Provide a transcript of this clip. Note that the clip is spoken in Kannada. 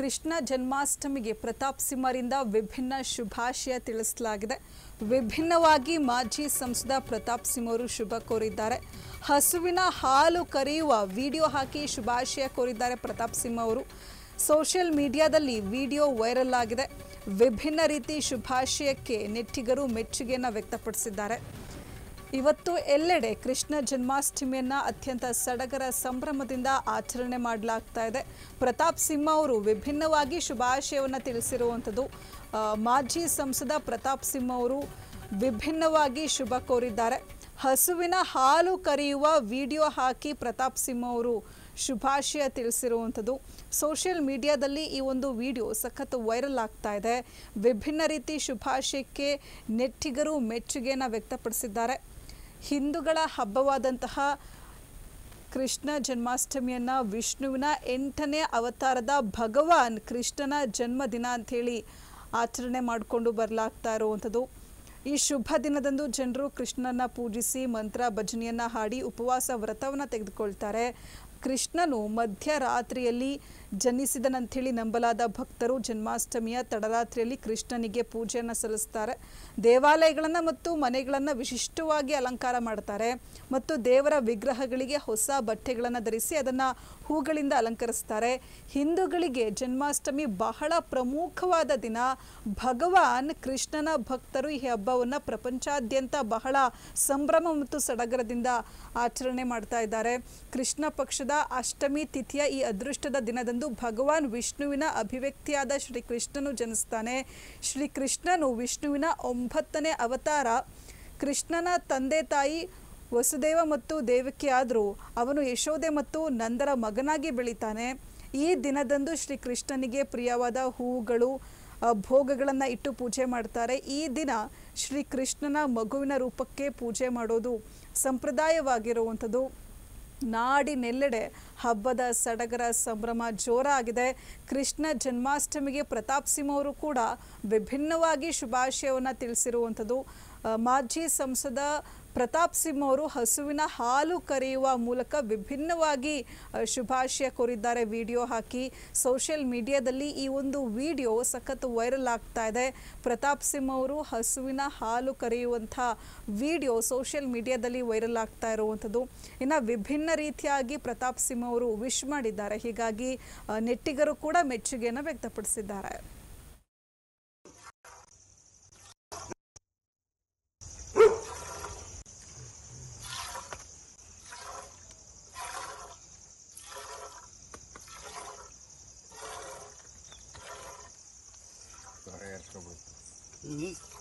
ಕೃಷ್ಣ ಜನ್ಮಾಷ್ಟಮಿಗೆ ಪ್ರತಾಪ್ ಸಿಂಹರಿಂದ ವಿಭಿನ್ನ ಶುಭಾಶಯ ತಿಳಿಸಲಾಗಿದೆ ವಿಭಿನ್ನವಾಗಿ ಮಾಜಿ ಸಂಸದ ಪ್ರತಾಪ್ ಸಿಂಹ ಅವರು ಶುಭ ಕೋರಿದ್ದಾರೆ ಹಸುವಿನ ಹಾಲು ಕರೆಯುವ ವಿಡಿಯೋ ಹಾಕಿ ಶುಭಾಶಯ ಕೋರಿದ್ದಾರೆ ಪ್ರತಾಪ್ ಸಿಂಹ ಅವರು ಸೋಷಿಯಲ್ ಮೀಡಿಯಾದಲ್ಲಿ ವಿಡಿಯೋ ವೈರಲ್ ಆಗಿದೆ ವಿಭಿನ್ನ ರೀತಿ ಶುಭಾಶಯಕ್ಕೆ ನೆಟ್ಟಿಗರು ಮೆಚ್ಚುಗೆಯನ್ನು ವ್ಯಕ್ತಪಡಿಸಿದ್ದಾರೆ ಇವತ್ತು ಎಲ್ಲೆಡೆ ಕೃಷ್ಣ ಜನ್ಮಾಷ್ಟಮಿಯನ್ನು ಅತ್ಯಂತ ಸಡಗರ ಸಂಭ್ರಮದಿಂದ ಆಚರಣೆ ಮಾಡಲಾಗ್ತಾ ಇದೆ ಪ್ರತಾಪ್ ಸಿಂಹ ಅವರು ವಿಭಿನ್ನವಾಗಿ ಶುಭಾಶಯವನ್ನು ತಿಳಿಸಿರುವಂಥದ್ದು ಮಾಜಿ ಸಂಸದ ಪ್ರತಾಪ್ ಸಿಂಹ ಅವರು ವಿಭಿನ್ನವಾಗಿ ಶುಭ ಕೋರಿದ್ದಾರೆ ಹಸುವಿನ ಹಾಲು ಕರೆಯುವ ವಿಡಿಯೋ ಹಾಕಿ ಪ್ರತಾಪ್ ಸಿಂಹ ಅವರು ಶುಭಾಶಯ ತಿಳಿಸಿರುವಂಥದ್ದು ಸೋಷಿಯಲ್ ಮೀಡಿಯಾದಲ್ಲಿ ಈ ಒಂದು ವಿಡಿಯೋ ಸಖತ್ತು ವೈರಲ್ ಆಗ್ತಾ ಇದೆ ವಿಭಿನ್ನ ರೀತಿ ಶುಭಾಶಯಕ್ಕೆ ನೆಟ್ಟಿಗರು ಮೆಚ್ಚುಗೆಯನ್ನು ವ್ಯಕ್ತಪಡಿಸಿದ್ದಾರೆ ಹಿಂದೂಗಳ ಹಬ್ಬವಾದಂತಹ ಕೃಷ್ಣ ಜನ್ಮಾಷ್ಟಮಿಯನ್ನು ವಿಷ್ಣುವಿನ ಎಂಟನೇ ಅವತಾರದ ಭಗವಾನ್ ಕೃಷ್ಣನ ಜನ್ಮದಿನ ಅಂಥೇಳಿ ಆಚರಣೆ ಮಾಡಿಕೊಂಡು ಬರಲಾಗ್ತಾ ಇರುವಂಥದ್ದು ಈ ಶುಭ ದಿನದಂದು ಜನರು ಕೃಷ್ಣನ ಪೂಜಿಸಿ ಮಂತ್ರ ಭಜನೆಯನ್ನು ಹಾಡಿ ಉಪವಾಸ ವ್ರತವನ್ನು ತೆಗೆದುಕೊಳ್ತಾರೆ ಕೃಷ್ಣನು ಮಧ್ಯರಾತ್ರಿಯಲ್ಲಿ ಜನಿಸಿದನಂಥೇಳಿ ನಂಬಲಾದ ಭಕ್ತರು ಜನ್ಮಾಷ್ಟಮಿಯ ತಡರಾತ್ರಿಯಲ್ಲಿ ಕೃಷ್ಣನಿಗೆ ಪೂಜೆಯನ್ನು ಸಲ್ಲಿಸ್ತಾರೆ ದೇವಾಲಯಗಳನ್ನು ಮತ್ತು ಮನೆಗಳನ್ನು ವಿಶಿಷ್ಟವಾಗಿ ಅಲಂಕಾರ ಮಾಡ್ತಾರೆ ಮತ್ತು ದೇವರ ವಿಗ್ರಹಗಳಿಗೆ ಹೊಸ ಬಟ್ಟೆಗಳನ್ನು ಧರಿಸಿ ಅದನ್ನು ಹೂಗಳಿಂದ ಅಲಂಕರಿಸ್ತಾರೆ ಹಿಂದೂಗಳಿಗೆ ಜನ್ಮಾಷ್ಟಮಿ ಬಹಳ ಪ್ರಮುಖವಾದ ದಿನ ಭಗವಾನ್ ಕೃಷ್ಣನ ಭಕ್ತರು ಈ ಹಬ್ಬವನ್ನು ಪ್ರಪಂಚಾದ್ಯಂತ ಬಹಳ ಸಂಭ್ರಮ ಮತ್ತು ಸಡಗರದಿಂದ ಆಚರಣೆ ಮಾಡ್ತಾ ಇದ್ದಾರೆ ಕೃಷ್ಣ ಪಕ್ಷದ ಅಷ್ಟಮಿ ತಿಥಿಯ ಈ ಅದೃಷ್ಟದ ದಿನದಂದು ಭಗವಾನ್ ವಿಷ್ಣುವಿನ ಅಭಿವ್ಯಕ್ತಿಯಾದ ಶ್ರೀಕೃಷ್ಣನು ಜನಿಸ್ತಾನೆ ಶ್ರೀಕೃಷ್ಣನು ವಿಷ್ಣುವಿನ ಒಂಬತ್ತನೇ ಅವತಾರ ಕೃಷ್ಣನ ತಂದೆ ತಾಯಿ ವಸುದೇವ ಮತ್ತು ದೇವಕಿ ಆದರೂ ಅವನು ಯಶೋದೆ ಮತ್ತು ನಂದರ ಮಗನಾಗಿ ಬೆಳಿತಾನೆ ಈ ದಿನದಂದು ಶ್ರೀಕೃಷ್ಣನಿಗೆ ಪ್ರಿಯವಾದ ಹೂವುಗಳು ಭೋಗಗಳನ್ನು ಇಟ್ಟು ಪೂಜೆ ಮಾಡ್ತಾರೆ ಈ ದಿನ ಶ್ರೀಕೃಷ್ಣನ ಮಗುವಿನ ರೂಪಕ್ಕೆ ಪೂಜೆ ಮಾಡೋದು ಸಂಪ್ರದಾಯವಾಗಿರುವಂಥದ್ದು ನಾಡಿನೆಲ್ಲೆಡೆ ಹಬ್ಬದ ಸಡಗರ ಸಂಭ್ರಮ ಜೋರಾಗಿದೆ ಕೃಷ್ಣ ಜನ್ಮಾಷ್ಟಮಿಗೆ ಪ್ರತಾಪ್ ಸಿಂಹ ಅವರು ಕೂಡ ವಿಭಿನ್ನವಾಗಿ ಶುಭಾಶಯವನ್ನು ತಿಳಿಸಿರುವಂಥದ್ದು ಮಾಜಿ ಸಂಸದ ಪ್ರತಾಪ್ ಸಿಂಹ ಅವರು ಹಸುವಿನ ಹಾಲು ಕರೆಯುವ ಮೂಲಕ ವಿಭಿನ್ನವಾಗಿ ಶುಭಾಶಯ ಕೋರಿದ್ದಾರೆ ವಿಡಿಯೋ ಹಾಕಿ ಸೋಷಿಯಲ್ ಮೀಡಿಯಾದಲ್ಲಿ ಈ ಒಂದು ವಿಡಿಯೋ ಸಖತ್ ವೈರಲ್ ಆಗ್ತಾ ಇದೆ ಪ್ರತಾಪ್ ಸಿಂಹ ಅವರು ಹಸುವಿನ ಹಾಲು ಕರೆಯುವಂಥ ವಿಡಿಯೋ ಸೋಷಿಯಲ್ ಮೀಡಿಯಾದಲ್ಲಿ ವೈರಲ್ ಆಗ್ತಾ ಇರುವಂಥದ್ದು ಇನ್ನು ವಿಭಿನ್ನ ರೀತಿಯಾಗಿ ಪ್ರತಾಪ್ ಸಿಂಹ ಅವರು ವಿಶ್ ಮಾಡಿದ್ದಾರೆ ಹೀಗಾಗಿ ನೆಟ್ಟಿಗರು ಕೂಡ ಮೆಚ್ಚುಗೆಯನ್ನು ವ್ಯಕ್ತಪಡಿಸಿದ್ದಾರೆ робити? Ні. Ну,